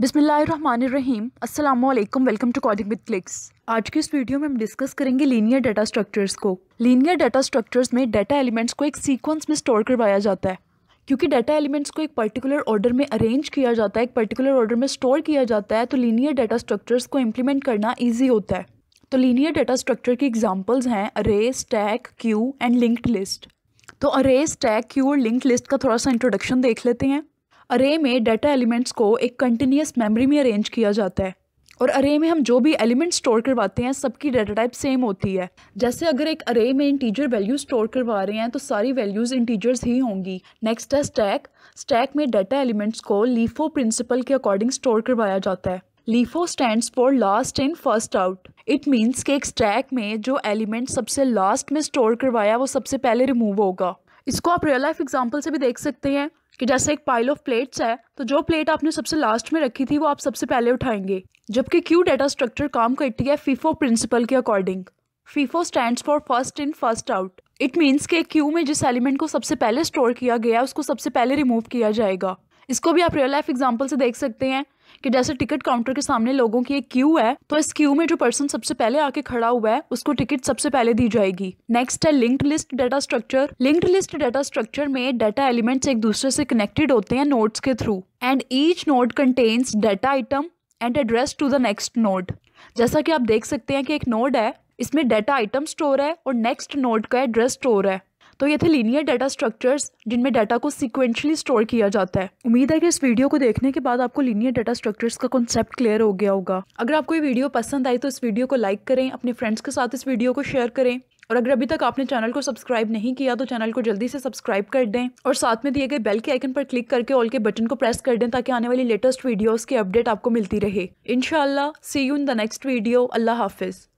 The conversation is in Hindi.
बिसमीम अल्लाम welcome to calling with clicks आज की इस वीडियो में हम डिस्कस करेंगे लीनियर डाटा स्ट्रक्चर्स को लीनियर डाटा स्ट्रक्चर्स में डाटा एलिमेंट्स को एक सीक्वेंस में स्टोर करवाया जाता है क्योंकि डाटा एलिमेंट्स को एक पर्टिकुलर ऑर्डर में अरेंज किया जाता है एक पर्टिकुलर ऑर्डर में स्टोर किया जाता है तो लीनियर डाटा स्ट्रक्चर्स को इम्प्लीमेंट करना ईजी होता है तो लीनियर डाटा स्ट्रक्चर की एग्जाम्पल्स हैं array stack queue and linked list तो अरे स्टैक क्यू और लिंक्ड लिस्ट का थोड़ा सा इंट्रोडक्शन देख लेते हैं अरे में डाटा एलिमेंट्स को एक कंटिन्यूस मेमोरी में अरेंज किया जाता है और अरे में हम जो भी एलिमेंट स्टोर करवाते हैं सबकी डाटा टाइप सेम होती है जैसे अगर एक अरे में इंटीजर वैल्यू स्टोर करवा रहे हैं तो सारी वैल्यूज़ इंटीजर्स ही होंगी नेक्स्ट है स्टैक स्टैक में डाटा एलिमेंट्स को लीफो प्रिंसिपल के अकॉर्डिंग स्टोर करवाया जाता है LIFO stand for last in first out it means कि एक स्टैक में जो एलिमेंट सबसे लास्ट में स्टोर करवाया वो सबसे पहले रिमूव होगा इसको आप रियल लाइफ एग्जाम्पल से भी देख सकते हैं कि जैसे एक पाइल ऑफ प्लेट्स है तो जो प्लेट आपने सबसे लास्ट में रखी थी वो आप सबसे पहले उठाएंगे जबकि क्यू डेटा स्ट्रक्चर काम करती है फीफो प्रिंसिपल के according FIFO stand for first in first out it means के क्यू में जिस एलिमेंट को सबसे पहले स्टोर किया गया है उसको सबसे पहले रिमूव किया जाएगा इसको भी आप रियल लाइफ एग्जाम्पल से देख सकते हैं कि जैसे टिकट काउंटर के सामने लोगों की एक क्यू है तो इस क्यू में जो पर्सन सबसे पहले आके खड़ा हुआ है उसको टिकट सबसे पहले दी जाएगी नेक्स्ट है linked list data structure linked list data structure में डाटा एलिमेंट्स एक दूसरे से कनेक्टेड होते हैं नोट्स के through and each node contains data item and address to the next node जैसा कि आप देख सकते हैं कि एक नोड है इसमें डाटा आइटम स्टोर है और नेक्स्ट नोड का एड्रेस स्टोर है तो ये थे लीनियर डाटा स्ट्रक्चर्स जिनमें डाटा को सिक्वेंशली स्टोर किया जाता है उम्मीद है कि इस वीडियो को देखने के बाद आपको लीनियर डाटा स्ट्रक्चर्स का कॉन्सेप्ट क्लियर हो गया होगा अगर आपको ये वीडियो पसंद आई तो इस वीडियो को लाइक करें अपने फ्रेंड्स के साथ इस वीडियो को शेयर करें और अगर अभी तक आपने चैनल को सब्सक्राइब नहीं किया तो चैनल को जल्दी से सब्सक्राइब कर दें और साथ में दिए गए बेल के आइकन पर क्लिक करके ऑल के बटन को प्रेस कर दें ताकि आने वाली लेटेस्ट वीडियोस की अपडेट आपको मिलती रहे इनशाला see you in the next video अल्लाह हाफिज़